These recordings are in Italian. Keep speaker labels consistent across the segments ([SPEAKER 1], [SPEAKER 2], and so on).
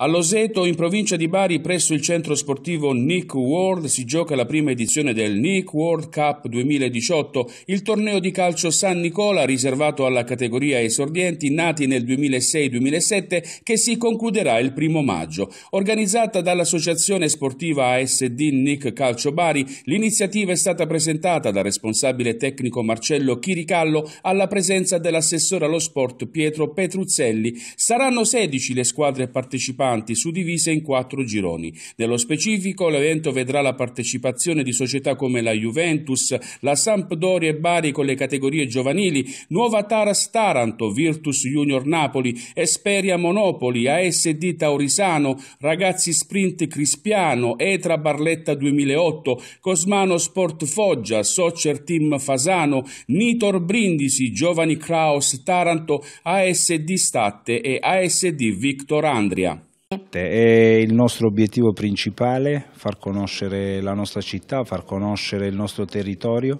[SPEAKER 1] A Loseto, in provincia di Bari, presso il centro sportivo Nick World, si gioca la prima edizione del Nick World Cup 2018, il torneo di calcio San Nicola riservato alla categoria esordienti nati nel 2006-2007 che si concluderà il primo maggio. Organizzata dall'associazione sportiva ASD Nick Calcio Bari, l'iniziativa è stata presentata dal responsabile tecnico Marcello Chiricallo alla presenza dell'assessore allo sport Pietro Petruzzelli. Saranno 16 le squadre partecipanti avanti, suddivise in quattro gironi. Nello specifico, l'evento vedrà la partecipazione di società come la Juventus, la Sampdoria e Bari con le categorie giovanili, Nuova Taras Taranto, Virtus Junior Napoli, Esperia Monopoli, ASD Taurisano, Ragazzi Sprint Crispiano, Etra Barletta 2008, Cosmano Sport Foggia, Soccer Team Fasano, Nitor Brindisi, Giovani Kraus Taranto, ASD Statte e ASD Victor Andria.
[SPEAKER 2] È il nostro obiettivo principale far conoscere la nostra città, far conoscere il nostro territorio.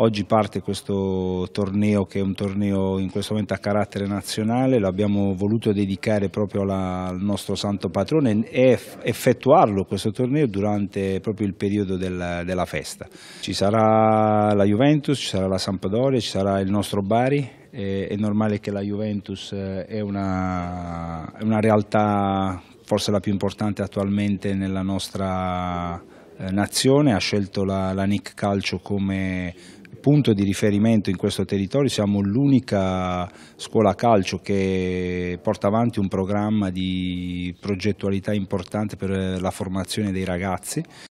[SPEAKER 2] Oggi parte questo torneo che è un torneo in questo momento a carattere nazionale, l'abbiamo voluto dedicare proprio alla, al nostro santo patrone e effettuarlo questo torneo durante proprio il periodo del, della festa. Ci sarà la Juventus, ci sarà la Sampdoria, ci sarà il nostro Bari, è normale che la Juventus eh, è una, è una realtà forse la più importante attualmente nella nostra eh, nazione, ha scelto la, la NIC Calcio come punto di riferimento in questo territorio, siamo l'unica scuola calcio che porta avanti un programma di progettualità importante per la formazione dei ragazzi.